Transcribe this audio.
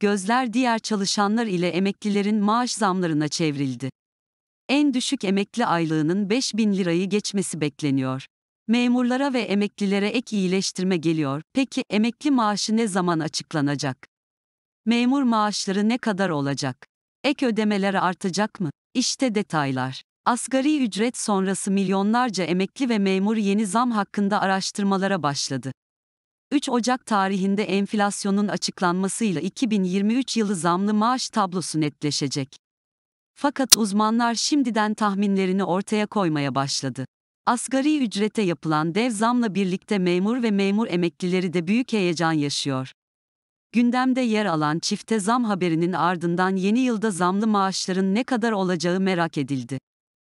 gözler diğer çalışanlar ile emeklilerin maaş zamlarına çevrildi. En düşük emekli aylığının 5000 lirayı geçmesi bekleniyor. Memurlara ve emeklilere ek iyileştirme geliyor. Peki emekli maaşı ne zaman açıklanacak? Memur maaşları ne kadar olacak? Ek ödemeler artacak mı? İşte detaylar. Asgari ücret sonrası milyonlarca emekli ve memur yeni zam hakkında araştırmalara başladı. 3 Ocak tarihinde enflasyonun açıklanmasıyla 2023 yılı zamlı maaş tablosu netleşecek. Fakat uzmanlar şimdiden tahminlerini ortaya koymaya başladı. Asgari ücrete yapılan dev zamla birlikte memur ve memur emeklileri de büyük heyecan yaşıyor. Gündemde yer alan çifte zam haberinin ardından yeni yılda zamlı maaşların ne kadar olacağı merak edildi.